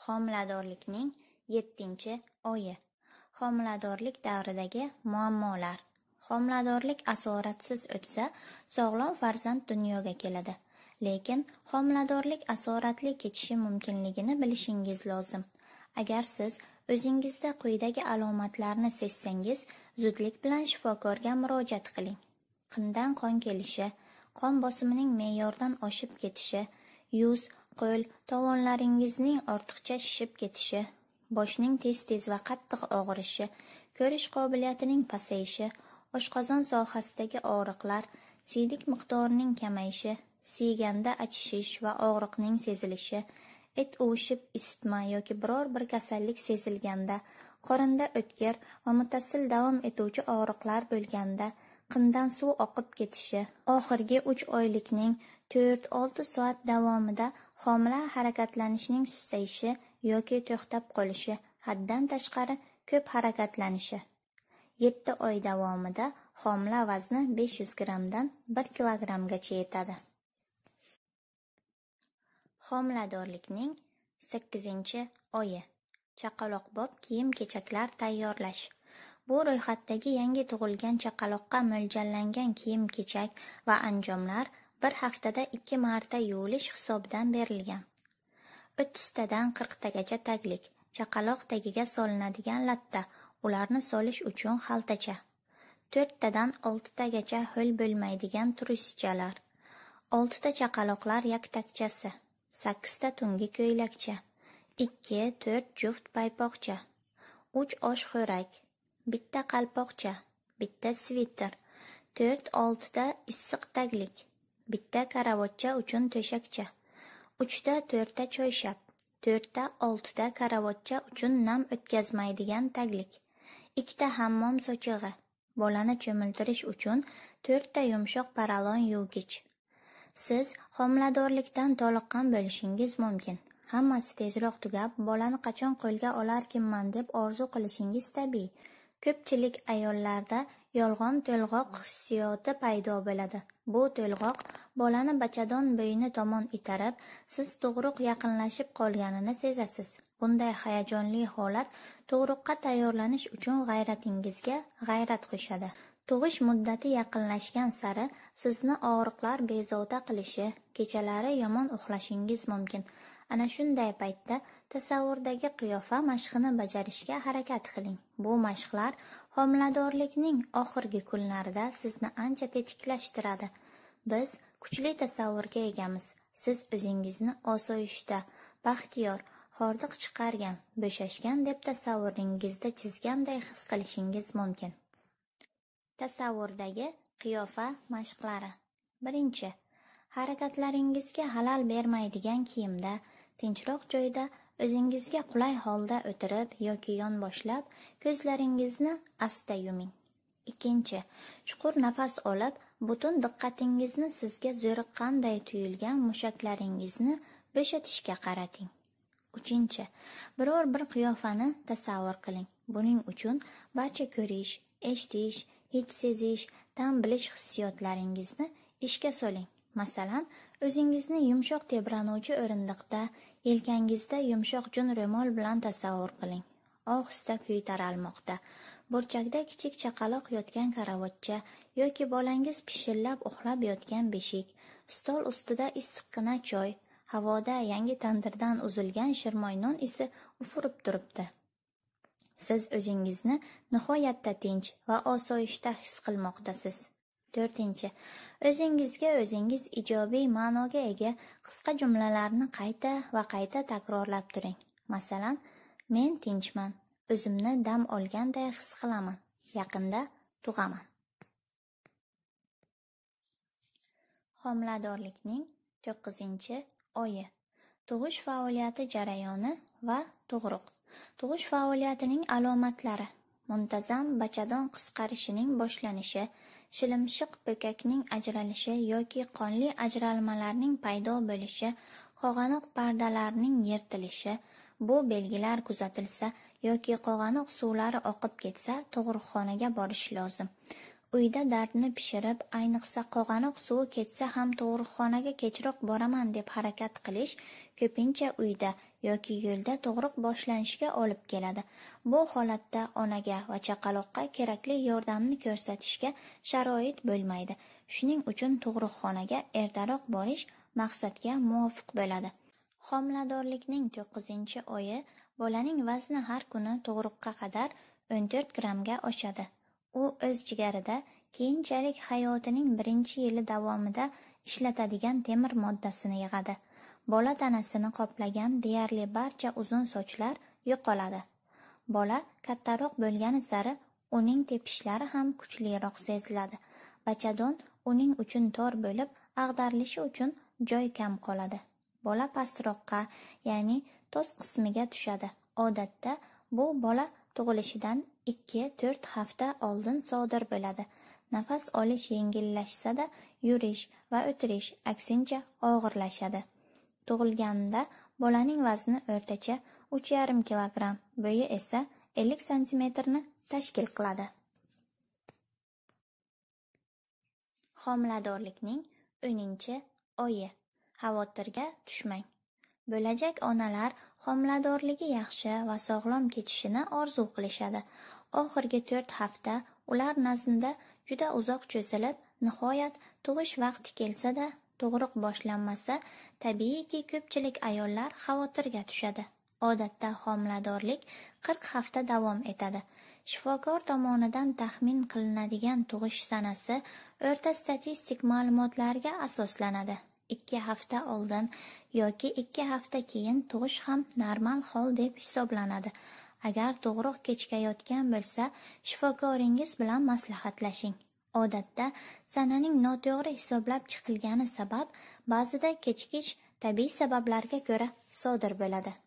Homiladorlikning 7 oyi. Homiladorlik davridagi muammolar. Homiladorlik asoratsiz o'tsa, sog'lom farzand dunyoga keladi. Lekin homiladorlik asoratli kechishi mumkinligini bilishingiz lozim. Agar siz o'zingizda quyidagi alomatlarni sezsangiz, zudlik bilan shifokorga murojaat qiling. Qindan qon kelishi, qon bosimining me'yordan oshib ketishi, yuz qo'l, tovonlaringizning ortiqcha shishib ketishi, boshning tez-tez va qattiq og'rishi, ko'rish qobiliyatining pasayishi, oshqozon sohasidagi og'riqlar, siydik miqdorining kamayishi, siyganda achishish va og'riqning sezilishi, et uvishib isitma yoki biror bir kasallik sezilganda, qorinda o'tkir va muttasil davom etuvchi og'riqlar bo'lganda, qindan suv oqib ketishi, oxirgi 3 oylikning 4-6 soat davomida Homila harakatlanishining susayishi yoki to'xtab qolishi, haddan tashqari ko'p harakatlanishi. yetti oy davomida homila vazni 500 grammdan 1 kilogrammgacha yetadi. Homiladorlikning 8-oyi chaqaloqbob kiyim-kechaklar tayyorlash. Bu ro'yxatdagi yangi tug'ilgan chaqaloqqa mo'ljallangan kiyim-kechak va anjomlar bir haftada ikki marta yuvilish hisobidan berilgan o'ttiztadan qirqtagacha taglik chaqaloq tagiga solinadigan latta ularni solish uchun xaltacha to'rttadan oltitagacha ho'l bo'lmaydigan turischalar oltita chaqaloqlar yaktakchasi sakkizta tungi ko'ylakcha ikki to'rt juft paypoqcha uch osh xo'rak bitta qalpoqcha bitta sviter to'rt oltita issiq taglik bitta karavotcha uchun to'shakcha, uchta-to'rtta choyshab, to'rtta-oltita karavotcha uchun nam o'tkazmaydigan taglik, ikkita hammom sochig'i, bolani cho'miltirish uchun to'rtta yumshoq paralon yuvgich. Siz homiladorlikdan toliqqan bo'lishingiz mumkin. Hammasi tezroq tugab, bolani qachon qo'lga olarkinman deb orzu qilishingiz tabiiy. Ko'pchilik ayollarda yolg'on to'lg'oq hissiyoti paydo bo'ladi. Bu to'lg'oq bolani bachadon bo'yni tomon itarib, siz tug'ruq yaqinlashib qolganini sezasiz. Bunday hayajonli holat tug'ruqqa tayyorlanish uchun g'ayratingizga g'ayrat qo'shadi. Tug'ish muddati yaqinlashgan sari sizni og'riqlar bezovta qilishi, kechalari yomon uxlashingiz mumkin. Ana shunday paytda tasavvurdagi qiyofa mashqini bajarishga harakat qiling. Bu mashqlar homiladorlikning oxirgi kunlarida sizni ancha tetiklashtiradi. Biz kuchli tasavvurga egamiz. Siz o'zingizni osoyishta, baxtiyor, hordiq chiqargan, bo'shashgan deb tasavvuringizda chizganday his qilishingiz mumkin. Tasavvurdagi qiyofa mashqlari. birinchi Harakatlaringizga halal bermaydigan kiyimda, tinchroq joyda o'zingizga qulay holda o'tirib yoki yonboshlab ko'zlaringizni asta yuming. ikkinchi Chuqur nafas olib, butun diqqatingizni sizga zo'riqqanday tuyulgan mushaklaringizni bo'shatishga qarating. 3. Biror bir qiyofani tasavvur qiling. Buning uchun barcha ko'rish, eshitish, hid sezish, tan bilish hissiyotlaringizni ishga soling. Masalan, o'zingizni yumshoq tebranuvchi o'rindiqda, yelkangizda yumshoq jun ro'mol bilan tasavvur qiling. Ohista kuy taralmoqda. burchakda kichik chaqaloq yotgan karavotcha yoki bolangiz pishillab uxlab yotgan beshik stol ustida issiqqina choy havoda yangi tandirdan uzilgan shirmoy non isi ufurib turibdi siz o'zingizni nihoyatda tinch va osoyishta his qilmoqdasiz to'rtinchi o'zingizga o'zingiz ijobiy ma'noga ega qisqa jumlalarni qayta va qayta takrorlab turing masalan men tinchman O'zimni dam olganday his qilaman. Yaqinda tug'aman. Homiladorlikning to'qqizinchi oyi Tug'ish faoliyati jarayoni va tug'ruq. Tug'ish faoliyatining alomatlari: muntazam bachadon qisqarishining boshlanishi, shilimshiq ko'kakning ajralishi yoki qonli ajralmalarning paydo bo'lishi, qog'anoq pardalarning yirtilishi. Bu belgilar kuzatilsa, yoki qog'anoq suvlari oqib ketsa, tug'ruqxonaga borish lozim. Uyda dardni pishirib, ayniqsa qog'anoq suvi ketsa ham tug'ruqxonaga kechroq boraman deb harakat qilish ko'pincha uyda yoki yo'lda tug'ruq boshlanishiga olib keladi. Bu holatda onaga va chaqaloqqa kerakli yordamni ko'rsatishga sharoit bo'lmaydi. Shuning uchun tug'ruqxonaga ertaroq borish maqsadga muvofiq bo'ladi. Homiladorlikning 9 oyi Bolaning vazni har kuni tug'ruqqa qadar 14 grammga oshadi. U o'z jigarida keyinchalik hayotining birinchi yili davomida ishlatadigan temir moddasini yig'adi. Bola tanasini qoplagan deyarli barcha uzun sochlar yo'qoladi. Bola kattaroq bo'lgani sari uning tepishlari ham kuchliroq seziladi. Bachadon uning uchun tor bo'lib, ag'darilishi uchun joy kam qoladi. Bola pastroqqa, ya'ni to'z qismiga tushadi. Odatda bu bola tug'ilishidan 2-4 hafta oldin sodir bo'ladi. Nafas olish yengillashsa-da, yurish va o'tirish aksincha og'irlashadi. Tug'ilganda bolaning vazni o'rtacha 3,5 kg, bo'yi esa 50 santimetrni tashkil qiladi. Homiladorlikning 10 oyi. Xavotirga tushmang. Bo'lajak onalar homiladorligi yaxshi va sog'lom kechishini orzu qilishadi. Oxirgi 4 hafta ular naznida juda uzoq cho'zilib, nihoyat tug'ish vaqti kelsa-da, tug'ruq boshlanmasa, tabiiyki ko'pchilik ayollar xavotirga tushadi. Odatda homiladorlik 40 hafta davom etadi. Shifokor tomonidan taxmin qilinadigan tug'ish sanasi o'rta statistik ma'lumotlarga asoslanadi. ikki hafta oldin yoki ikki hafta keyin tug'ish ham normal hol deb hisoblanadi agar tug'ruq kechikayotgan bo'lsa shifokoringiz bilan maslahatlashing odatda sananing noto'g'ri hisoblab chiqilgani sabab ba'zida kechikish tabiiy sabablarga ko'ra sodir bo'ladi